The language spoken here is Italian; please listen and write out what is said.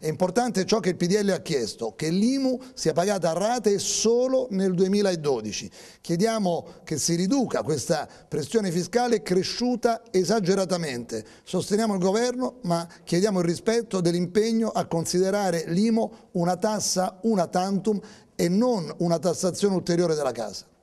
È importante ciò che il PDL ha chiesto, che l'IMU sia pagata a rate solo nel 2012. Chiediamo che si riduca questa pressione fiscale cresciuta esageratamente. Sosteniamo il governo ma chiediamo il rispetto dell'impegno a considerare l'IMU una tassa una tantum e non una tassazione ulteriore della casa.